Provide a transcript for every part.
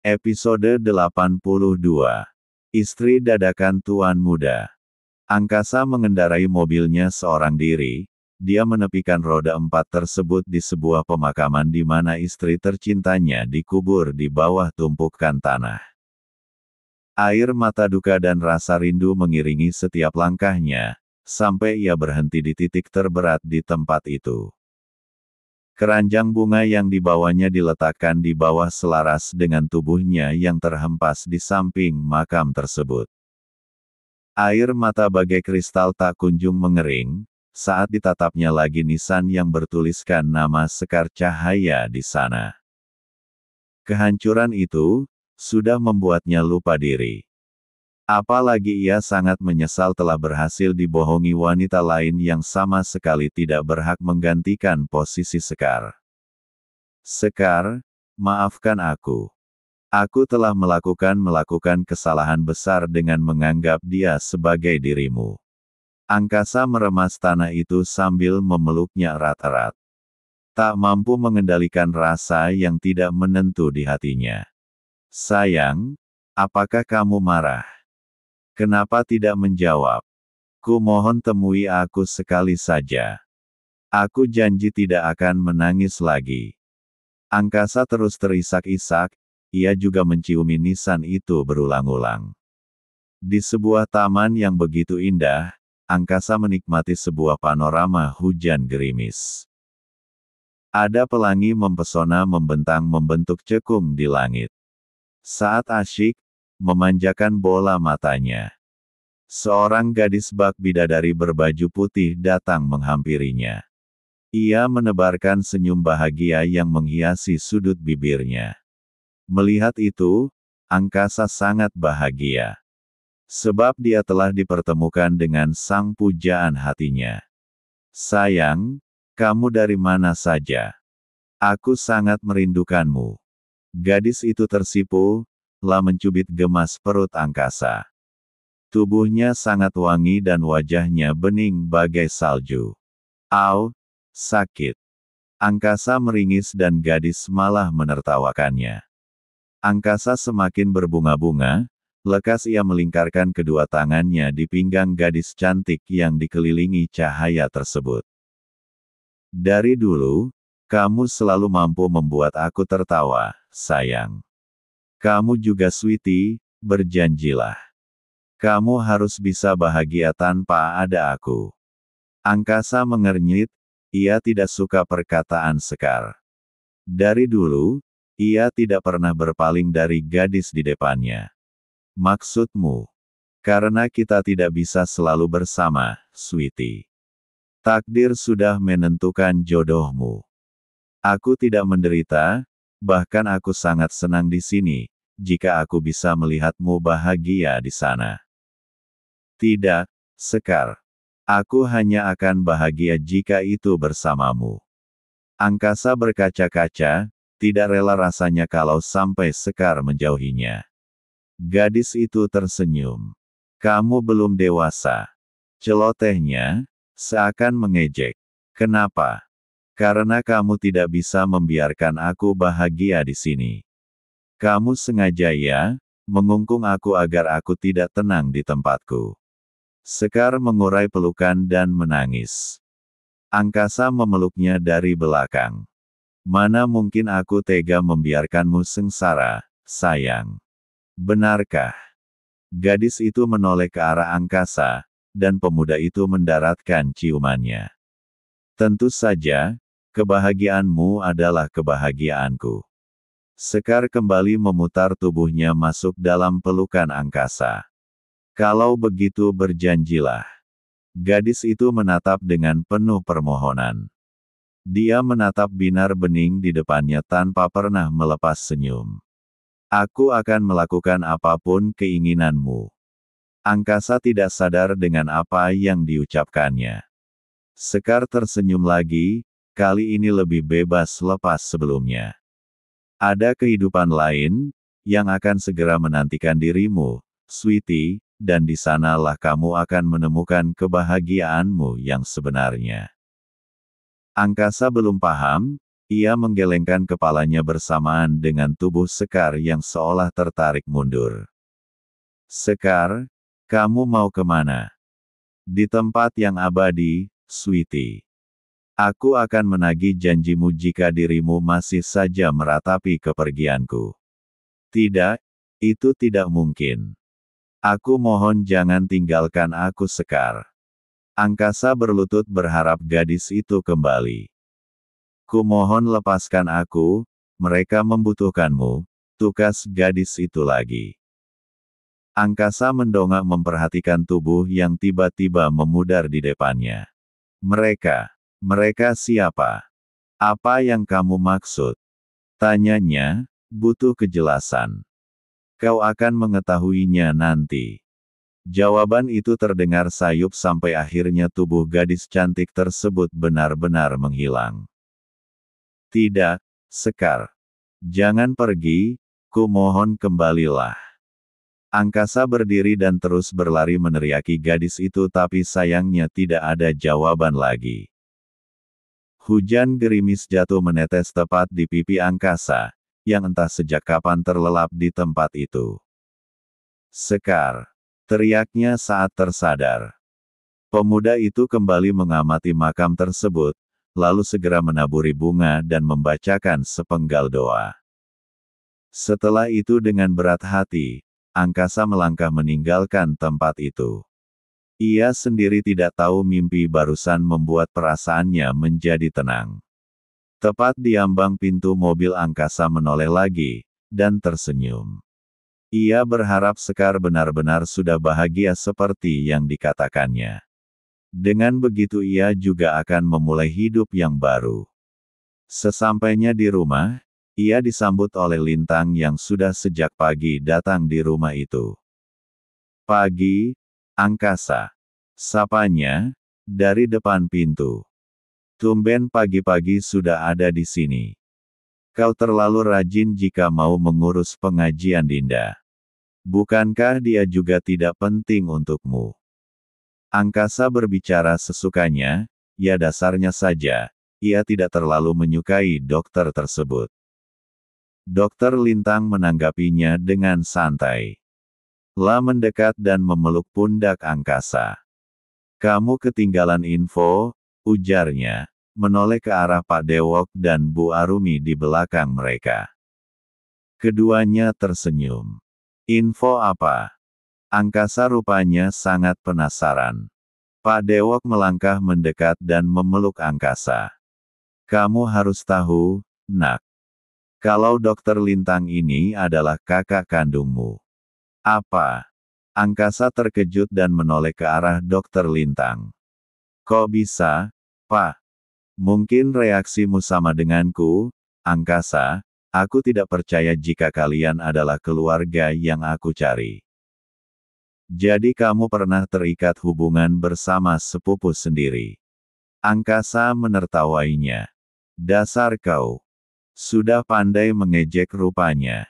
Episode 82. Istri dadakan tuan muda. Angkasa mengendarai mobilnya seorang diri. Dia menepikan roda empat tersebut di sebuah pemakaman di mana istri tercintanya dikubur di bawah tumpukan tanah. Air mata duka dan rasa rindu mengiringi setiap langkahnya, sampai ia berhenti di titik terberat di tempat itu. Keranjang bunga yang dibawanya diletakkan di bawah selaras dengan tubuhnya yang terhempas di samping makam tersebut. Air mata bagai kristal tak kunjung mengering, saat ditatapnya lagi nisan yang bertuliskan nama Sekar Cahaya di sana. Kehancuran itu, sudah membuatnya lupa diri. Apalagi ia sangat menyesal telah berhasil dibohongi wanita lain yang sama sekali tidak berhak menggantikan posisi Sekar. Sekar, maafkan aku. Aku telah melakukan-melakukan kesalahan besar dengan menganggap dia sebagai dirimu. Angkasa meremas tanah itu sambil memeluknya erat-erat. Tak mampu mengendalikan rasa yang tidak menentu di hatinya. Sayang, apakah kamu marah? Kenapa tidak menjawab? Ku mohon temui aku sekali saja. Aku janji tidak akan menangis lagi. Angkasa terus terisak-isak, ia juga menciumi nisan itu berulang-ulang. Di sebuah taman yang begitu indah, angkasa menikmati sebuah panorama hujan gerimis. Ada pelangi mempesona membentang membentuk cekung di langit. Saat asyik, memanjakan bola matanya. Seorang gadis bak bidadari berbaju putih datang menghampirinya. Ia menebarkan senyum bahagia yang menghiasi sudut bibirnya. Melihat itu, angkasa sangat bahagia. Sebab dia telah dipertemukan dengan sang pujaan hatinya. Sayang, kamu dari mana saja? Aku sangat merindukanmu. Gadis itu tersipu, La mencubit gemas perut angkasa. Tubuhnya sangat wangi dan wajahnya bening bagai salju. Au, sakit. Angkasa meringis dan gadis malah menertawakannya. Angkasa semakin berbunga-bunga, lekas ia melingkarkan kedua tangannya di pinggang gadis cantik yang dikelilingi cahaya tersebut. Dari dulu, kamu selalu mampu membuat aku tertawa, sayang. Kamu juga Switi, berjanjilah. Kamu harus bisa bahagia tanpa ada aku. Angkasa mengernyit, ia tidak suka perkataan sekar. Dari dulu, ia tidak pernah berpaling dari gadis di depannya. Maksudmu? Karena kita tidak bisa selalu bersama, Switi. Takdir sudah menentukan jodohmu. Aku tidak menderita, Bahkan aku sangat senang di sini, jika aku bisa melihatmu bahagia di sana. Tidak, Sekar. Aku hanya akan bahagia jika itu bersamamu. Angkasa berkaca-kaca, tidak rela rasanya kalau sampai Sekar menjauhinya. Gadis itu tersenyum. Kamu belum dewasa. Celotehnya, seakan mengejek. Kenapa? Karena kamu tidak bisa membiarkan aku bahagia di sini. Kamu sengaja ya, mengungkung aku agar aku tidak tenang di tempatku. Sekar mengurai pelukan dan menangis. Angkasa memeluknya dari belakang. Mana mungkin aku tega membiarkanmu sengsara, sayang. Benarkah? Gadis itu menoleh ke arah angkasa, dan pemuda itu mendaratkan ciumannya. Tentu saja, Kebahagiaanmu adalah kebahagiaanku. Sekar kembali memutar tubuhnya masuk dalam pelukan angkasa. Kalau begitu berjanjilah. Gadis itu menatap dengan penuh permohonan. Dia menatap binar bening di depannya tanpa pernah melepas senyum. Aku akan melakukan apapun keinginanmu. Angkasa tidak sadar dengan apa yang diucapkannya. Sekar tersenyum lagi, kali ini lebih bebas lepas sebelumnya. Ada kehidupan lain, yang akan segera menantikan dirimu, sweetie, dan di sanalah kamu akan menemukan kebahagiaanmu yang sebenarnya. Angkasa belum paham, ia menggelengkan kepalanya bersamaan dengan tubuh Sekar yang seolah tertarik mundur. Sekar, kamu mau kemana? Di tempat yang abadi, sweetie. Aku akan menagih janjimu jika dirimu masih saja meratapi kepergianku. Tidak, itu tidak mungkin. Aku mohon jangan tinggalkan aku sekar. Angkasa berlutut berharap gadis itu kembali. Kumohon lepaskan aku, mereka membutuhkanmu, tukas gadis itu lagi. Angkasa mendongak memperhatikan tubuh yang tiba-tiba memudar di depannya. Mereka mereka siapa? Apa yang kamu maksud? Tanyanya, butuh kejelasan. Kau akan mengetahuinya nanti. Jawaban itu terdengar sayup sampai akhirnya tubuh gadis cantik tersebut benar-benar menghilang. Tidak, Sekar. Jangan pergi, ku mohon kembalilah. Angkasa berdiri dan terus berlari meneriaki gadis itu tapi sayangnya tidak ada jawaban lagi. Hujan gerimis jatuh menetes tepat di pipi angkasa, yang entah sejak kapan terlelap di tempat itu. Sekar! Teriaknya saat tersadar. Pemuda itu kembali mengamati makam tersebut, lalu segera menaburi bunga dan membacakan sepenggal doa. Setelah itu dengan berat hati, angkasa melangkah meninggalkan tempat itu. Ia sendiri tidak tahu mimpi barusan membuat perasaannya menjadi tenang. Tepat di ambang pintu mobil angkasa menoleh lagi, dan tersenyum. Ia berharap Sekar benar-benar sudah bahagia seperti yang dikatakannya. Dengan begitu ia juga akan memulai hidup yang baru. Sesampainya di rumah, ia disambut oleh Lintang yang sudah sejak pagi datang di rumah itu. Pagi, Angkasa. Sapanya, dari depan pintu. Tumben pagi-pagi sudah ada di sini. Kau terlalu rajin jika mau mengurus pengajian Dinda. Bukankah dia juga tidak penting untukmu? Angkasa berbicara sesukanya, ya dasarnya saja, ia tidak terlalu menyukai dokter tersebut. Dokter Lintang menanggapinya dengan santai. La mendekat dan memeluk pundak angkasa. Kamu ketinggalan info, ujarnya, menoleh ke arah Pak Dewok dan Bu Arumi di belakang mereka. Keduanya tersenyum. Info apa? Angkasa rupanya sangat penasaran. Pak Dewok melangkah mendekat dan memeluk angkasa. Kamu harus tahu, nak. Kalau dokter Lintang ini adalah kakak kandungmu. Apa? Angkasa terkejut dan menoleh ke arah Dokter Lintang. Kok bisa, Pak? Mungkin reaksimu sama denganku, Angkasa, aku tidak percaya jika kalian adalah keluarga yang aku cari. Jadi kamu pernah terikat hubungan bersama sepupu sendiri. Angkasa menertawainya. Dasar kau. Sudah pandai mengejek rupanya.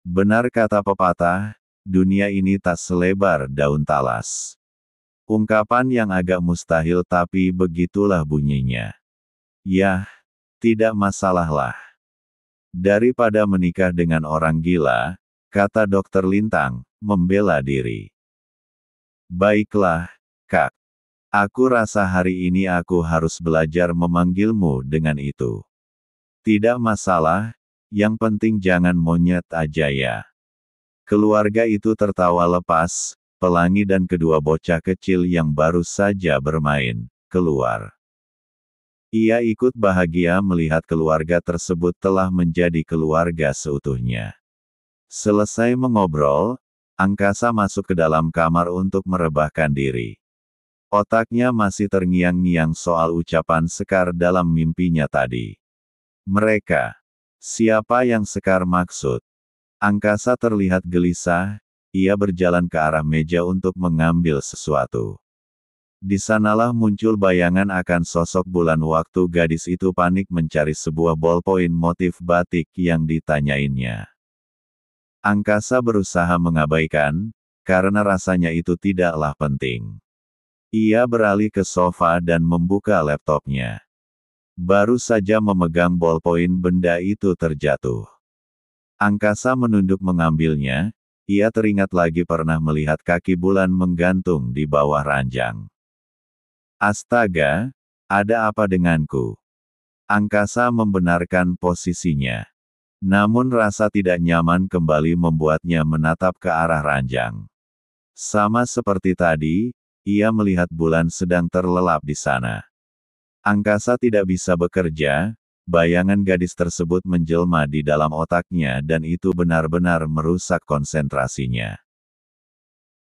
Benar kata pepatah, dunia ini tak selebar daun talas. Ungkapan yang agak mustahil tapi begitulah bunyinya. Yah, tidak masalahlah. Daripada menikah dengan orang gila, kata dokter Lintang, membela diri. Baiklah, Kak. Aku rasa hari ini aku harus belajar memanggilmu dengan itu. Tidak masalah, yang penting jangan monyet aja ya. Keluarga itu tertawa lepas, Pelangi dan kedua bocah kecil yang baru saja bermain, keluar. Ia ikut bahagia melihat keluarga tersebut telah menjadi keluarga seutuhnya. Selesai mengobrol, Angkasa masuk ke dalam kamar untuk merebahkan diri. Otaknya masih terngiang-ngiang soal ucapan Sekar dalam mimpinya tadi. Mereka. Siapa yang Sekar maksud? Angkasa terlihat gelisah, ia berjalan ke arah meja untuk mengambil sesuatu. Di sanalah muncul bayangan akan sosok bulan waktu gadis itu panik mencari sebuah bolpoin motif batik yang ditanyainnya. Angkasa berusaha mengabaikan, karena rasanya itu tidaklah penting. Ia beralih ke sofa dan membuka laptopnya. Baru saja memegang bolpoin benda itu terjatuh. Angkasa menunduk mengambilnya, ia teringat lagi pernah melihat kaki bulan menggantung di bawah ranjang. Astaga, ada apa denganku? Angkasa membenarkan posisinya. Namun rasa tidak nyaman kembali membuatnya menatap ke arah ranjang. Sama seperti tadi, ia melihat bulan sedang terlelap di sana. Angkasa tidak bisa bekerja, Bayangan gadis tersebut menjelma di dalam otaknya dan itu benar-benar merusak konsentrasinya.